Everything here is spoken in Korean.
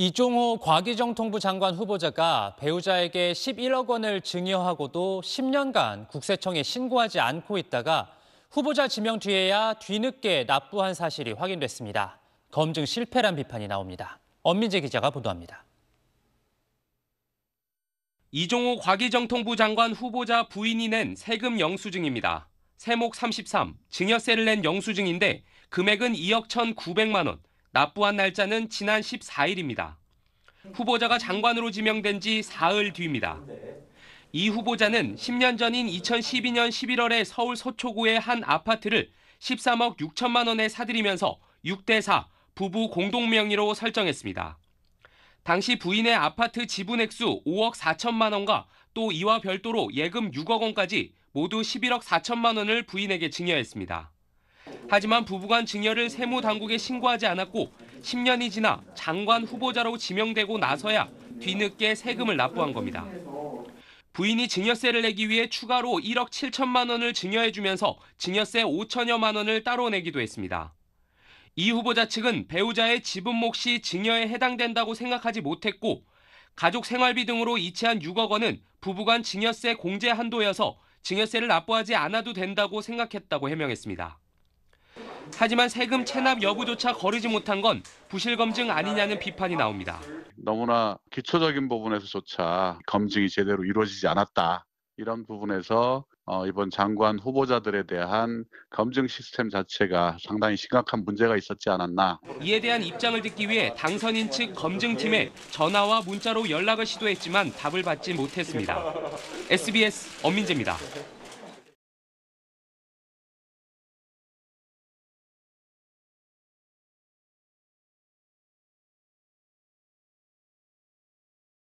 이종호 과기정통부 장관 후보자가 배우자에게 11억 원을 증여하고도 10년간 국세청에 신고하지 않고 있다가 후보자 지명 뒤에야 뒤늦게 납부한 사실이 확인됐습니다. 검증 실패란 비판이 나옵니다. 엄민재 기자가 보도합니다. 이종호 과기정통부 장관 후보자 부인이 낸 세금 영수증입니다. 세목 33, 증여세를 낸 영수증인데 금액은 2억 1,900만 원, 납부한 날짜는 지난 14일입니다. 후보자가 장관으로 지명된 지 사흘 뒤입니다. 이 후보자는 10년 전인 2012년 11월에 서울 서초구의 한 아파트를 13억 6천만 원에 사들이면서 6대4 부부 공동 명의로 설정했습니다. 당시 부인의 아파트 지분 액수 5억 4천만 원과 또 이와 별도로 예금 6억 원까지 모두 11억 4천만 원을 부인에게 증여했습니다. 하지만 부부간 증여를 세무당국에 신고하지 않았고 10년이 지나 장관 후보자로 지명되고 나서야 뒤늦게 세금을 납부한 겁니다. 부인이 증여세를 내기 위해 추가로 1억 7천만 원을 증여해주면서 증여세 5천여만 원을 따로 내기도 했습니다. 이 후보자 측은 배우자의 지분 몫이 증여에 해당된다고 생각하지 못했고 가족 생활비 등으로 이체한 6억 원은 부부간 증여세 공제 한도여서 증여세를 납부하지 않아도 된다고 생각했다고 해명했습니다. 하지만 세금 체납 여부조차 거르지 못한 건 부실 검증 아니냐는 비판이 나옵니다. 너무나 기초적인 부분에서조차 검증이 제대로 이루어지지 않았다. 이런 부분에서 어, 이번 장관 후보자들에 대한 검증 시스템 자체가 상당히 심각한 문제가 있었지 않았나. 이에 대한 입장을 듣기 위해 당선인 측 검증팀에 전화와 문자로 연락을 시도했지만 답을 받지 못했습니다. SBS 엄민재입니다.